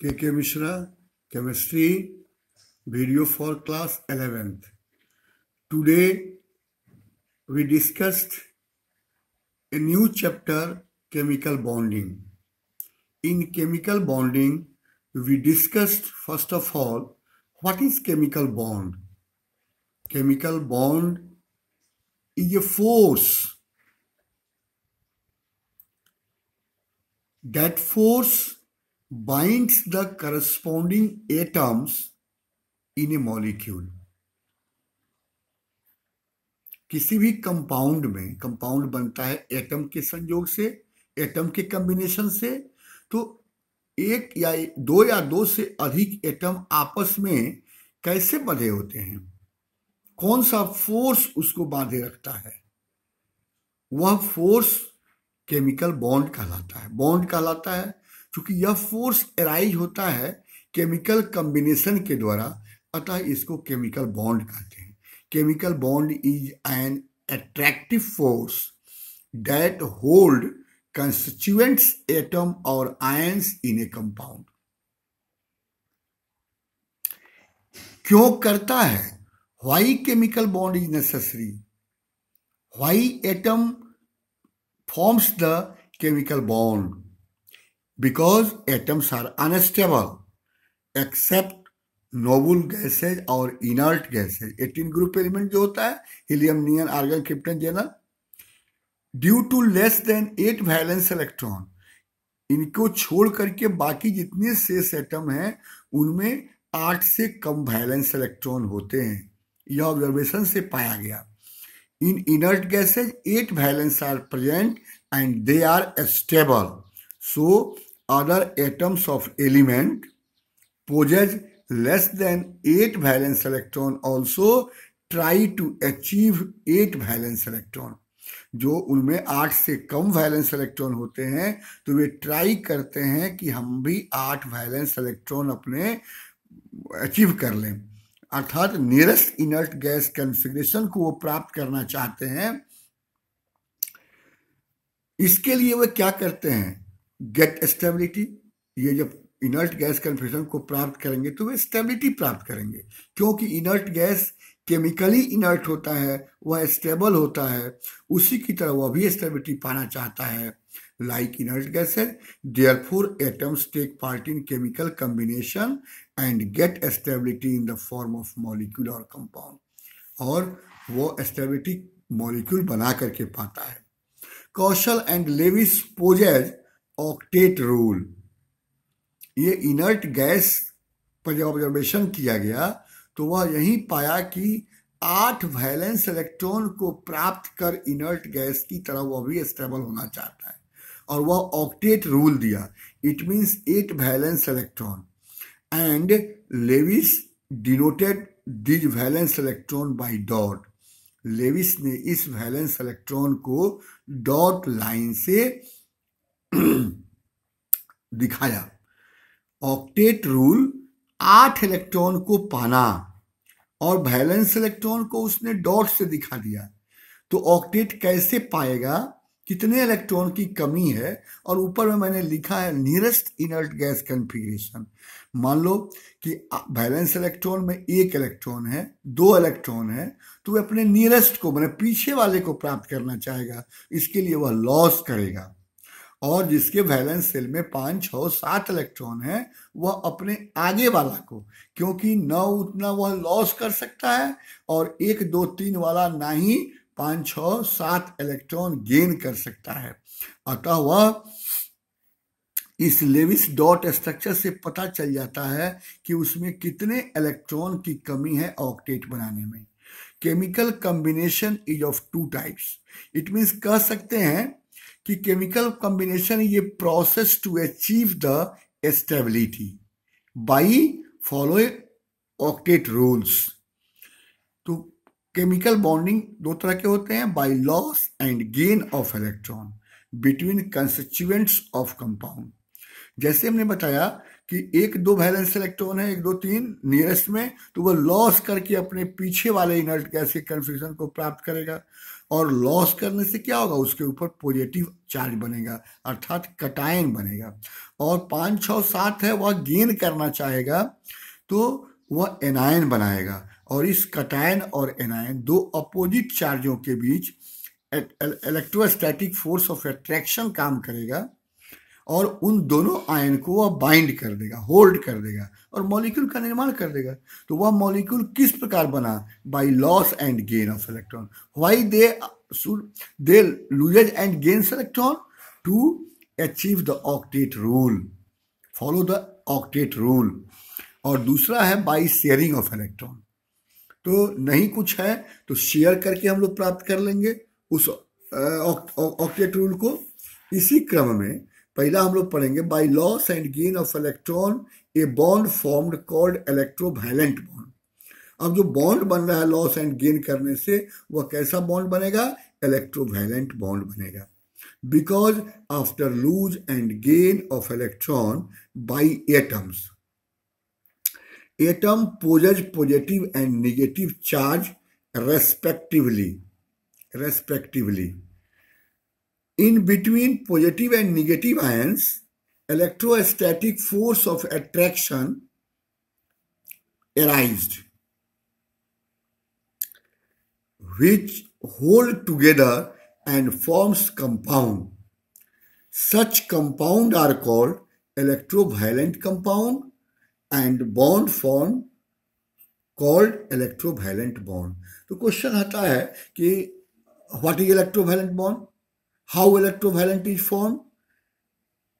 K.K. Mishra, Chemistry video for class 11th. Today we discussed a new chapter chemical bonding. In chemical bonding we discussed first of all what is chemical bond. Chemical bond is a force. That force binds the corresponding atoms in a molecule. किसी भी compound में compound बनता है atom के संयोग से atom के combination से तो एक या दो या दो से अधिक एटम आपस में कैसे बंधे होते हैं कौन सा फोर्स उसको बांधे रखता है वह फोर्स केमिकल बॉन्ड कहलाता है बॉन्ड कहलाता है चूंकि यह फोर्स एराइज होता है केमिकल कम्बिनेशन के द्वारा अतः इसको केमिकल बॉन्ड कहते हैं chemical bond is an attractive force that hold constituents atom और आय इन ए कंपाउंड क्यों करता है why chemical bond is necessary why atom forms the chemical bond because atoms are unstable except noble gases और inert gases eighteen group element जो होता है helium neon argon krypton जेनर due to less than eight valence electron इनको छोड़ करके बाकी जितने शेष एटम हैं उनमें आठ से कम वैलेंस इलेक्ट्रॉन होते हैं यह ऑब्जर्वेशन से पाया गया in inert gases eight valence are present and they are stable so other atoms of element possess less than 8 valence electron also try to achieve 8 valence electron जो उनमें आठ से कम वैलेंस इलेक्ट्रॉन होते हैं तो वे ट्राई करते हैं कि हम भी आठ वैलेंस इलेक्ट्रॉन अपने अचीव कर लें अर्थात नियरेस्ट इनर्ट गैस कंफिग्रेशन को वो प्राप्त करना चाहते हैं इसके लिए वे क्या करते हैं गेट स्टेबिलिटी ये जब इनर्ट गैस कन्फ्यूजन को प्राप्त करेंगे तो वे स्टेबिलिटी प्राप्त करेंगे क्योंकि इनर्ट गैस केमिकली इनर्ट होता है वह स्टेबल होता है उसी की तरह वह भी स्टेबिलिटी पाना चाहता है लाइक इनर्ट है there four atoms take part in chemical combination and get stability in the form of molecule और कंपाउंड और वो स्टेबिलिटी मॉलिक्यूल बना करके पाता है Kossel and Lewis proposes octet rule ये इनर्ट गैस पर जब ऑब्जर्वेशन किया गया तो वह यही पाया कि आठ वैलेंस इलेक्ट्रॉन को प्राप्त कर इनर्ट गैस की तरह वह भी स्टेबल होना चाहता है और वह ऑक्टेट रूल दिया it means eight valence electron and Lewis denoted these valence electron by dot Lewis ने इस वैलेंस इलेक्ट्रॉन को डॉट लाइन से दिखाया ऑक्टेट रूल आठ इलेक्ट्रॉन को पाना और बैलेंस इलेक्ट्रॉन को उसने डॉट से दिखा दिया तो ऑक्टेट कैसे पाएगा कितने इलेक्ट्रॉन की कमी है और ऊपर में मैंने लिखा है नियरेस्ट इनर्ट गैस कंफिग्रेशन मान लो कि बैलेंस इलेक्ट्रॉन में एक इलेक्ट्रॉन है दो इलेक्ट्रॉन है तो वह अपने नियरेस्ट को मैंने पीछे वाले को प्राप्त करना चाहेगा इसके लिए वह लॉस करेगा और जिसके वैलेंस सेल में पांच छः सात इलेक्ट्रॉन है वह अपने आगे वाला को क्योंकि न उतना वह लॉस कर सकता है और एक दो तीन वाला ना ही पांच छः सात इलेक्ट्रॉन गेन कर सकता है अतः वह इस लेविस डॉट स्ट्रक्चर से पता चल जाता है कि उसमें कितने इलेक्ट्रॉन की कमी है ऑक्टेट बनाने में chemical combination is of two types it means कह सकते हैं कि केमिकल कॉम्बिनेशन ये process to achieve the stability by follow octet rules तो केमिकल बॉन्डिंग दो तरह के होते हैं by loss and gain of electron between constituents of compound जैसे हमने बताया कि एक दो वैलेंस इलेक्ट्रॉन है एक दो तीन नियरेस्ट में तो वह लॉस करके अपने पीछे वाले इनर्ट गैस के कन्फ्यूजन को प्राप्त करेगा और लॉस करने से क्या होगा उसके ऊपर पॉजिटिव चार्ज बनेगा अर्थात कटायन बनेगा और पाँच छः सात है वह गेन करना चाहेगा तो वह एनायन बनाएगा और इस कटायन और एनायन दो अपोजिट चार्जों के बीच इलेक्ट्रोस्टैटिक फोर्स ऑफ एट्रैक्शन काम करेगा और उन दोनों आयन को वह बाइंड कर देगा होल्ड कर देगा और मॉलिक्यूल का निर्माण कर देगा तो वह मॉलिक्यूल किस प्रकार बना by loss and gain of electron why they they loses and gains electron to achieve the octet rule follow the octet rule और दूसरा है बाई शेयरिंग ऑफ इलेक्ट्रॉन तो नहीं कुछ है तो शेयर करके हम लोग प्राप्त कर लेंगे उस ऑक्टेट रूल को इसी क्रम में पहला हम लोग पढ़ेंगे by loss and gain of electron a bond formed called electrovalent bond अब जो बॉन्ड बन रहा है लॉस एंड गेन करने से वह कैसा बॉन्ड बनेगा इलेक्ट्रोवायलेंट बॉन्ड बनेगा because after lose and gain of electron by atoms atom possess positive and negative charge respectively respectively In between positive and negative ions, electrostatic force of attraction arised, which hold together and forms compound. Such compound are called electrovalent compound and bond formed called electrovalent bond. the question आता है कि what is how electrovalent is formed,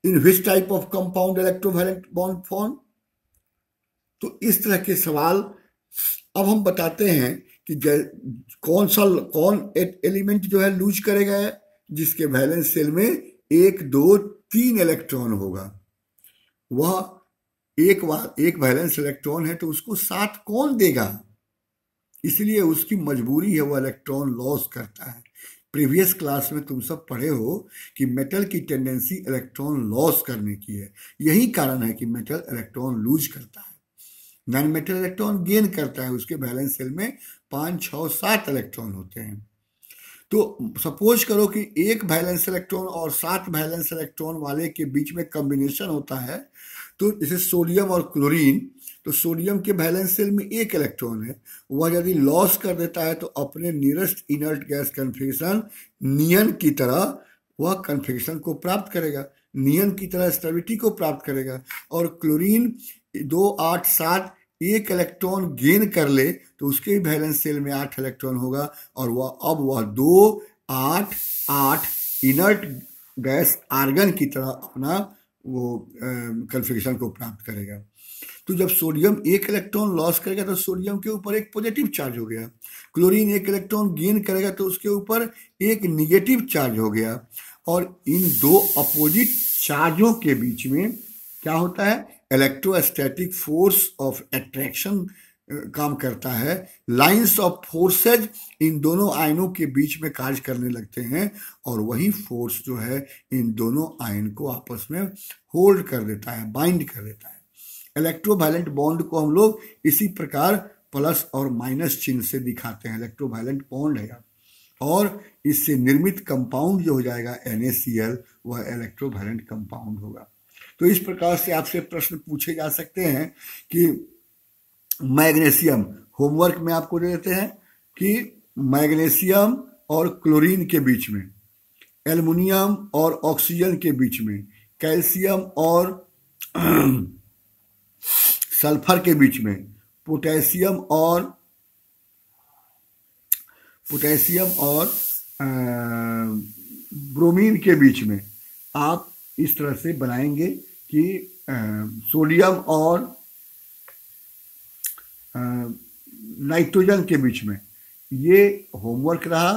in which type of compound electrovalent bond form तो इस तरह के सवाल अब हम बताते हैं कि कौन सा कौन एलिमेंट जो है लूज करेगा जिसके वैलेंस सेल में एक दो तीन इलेक्ट्रॉन होगा वह एक बार एक वैलेंस इलेक्ट्रॉन है तो उसको साथ कौन देगा इसलिए उसकी मजबूरी है वह इलेक्ट्रॉन लॉस करता है प्रीवियस क्लास में तुम सब पढ़े हो कि मेटल की टेंडेंसी इलेक्ट्रॉन लॉस करने की है यही कारण है कि मेटल इलेक्ट्रॉन लूज करता है नॉन मेटल इलेक्ट्रॉन गेन करता है उसके बैलेंस सेल में पाँच छः सात इलेक्ट्रॉन होते हैं तो सपोज करो कि एक बैलेंस इलेक्ट्रॉन और सात बैलेंस इलेक्ट्रॉन वाले के बीच में कॉम्बिनेशन होता है तो जैसे सोडियम और क्लोरीन तो सोडियम के बैलेंस सेल में एक इलेक्ट्रॉन है वह यदि लॉस कर देता है तो अपने nearest inert gas configuration neon की तरह वह कन्फिगेशन को प्राप्त करेगा नियन की तरह स्टेबिलिटी को प्राप्त करेगा और क्लोरीन दो आठ सात एक इलेक्ट्रॉन गेन कर ले तो उसके बैलेंस सेल में आठ इलेक्ट्रॉन होगा और वह अब वह दो आठ आठ इनर्ट गैस आर्गन की तरह अपना वो कन्फिग्रेशन को प्राप्त करेगा तो जब सोडियम एक इलेक्ट्रॉन लॉस करेगा तो सोडियम के ऊपर एक पॉजिटिव चार्ज हो गया क्लोरीन एक इलेक्ट्रॉन गेन करेगा तो उसके ऊपर एक निगेटिव चार्ज हो गया और इन दो अपोजिट चार्जों के बीच में क्या होता है इलेक्ट्रोस्टैटिक फोर्स ऑफ एट्रैक्शन काम करता है लाइंस ऑफ फोर्सेज इन दोनों आयनों के बीच में कार्य करने लगते हैं और वही फोर्स जो है इन दोनों आयन को आपस में होल्ड कर देता है बाइंड कर देता है इलेक्ट्रोवायलेंट बॉन्ड को हम लोग इसी प्रकार प्लस और माइनस चिन्ह से दिखाते हैं इलेक्ट्रोवायलेंट बॉन्ड है और इससे निर्मित कंपाउंड जो हो जाएगा एन वह इलेक्ट्रोवायलेंट कंपाउंड होगा तो इस प्रकार से आपसे प्रश्न पूछे जा सकते हैं कि मैग्नीशियम होमवर्क में आपको दे देते हैं कि मैग्नीशियम और क्लोरीन के बीच में एल्युमिनियम और ऑक्सीजन के बीच में कैल्शियम और सल्फर के बीच में पोटेशियम और पोटेशियम और ब्रोमीन के बीच में आप इस तरह से बनाएंगे कि सोडियम और नाइट्रोजन के बीच में ये होमवर्क रहा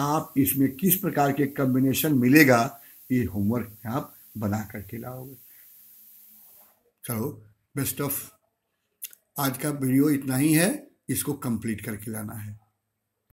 आप इसमें किस प्रकार के कम्बिनेशन मिलेगा ये होमवर्क आप बना करके लाओगे चलो बेस्ट ऑफ आज का वीडियो इतना ही है इसको कंप्लीट करके लाना है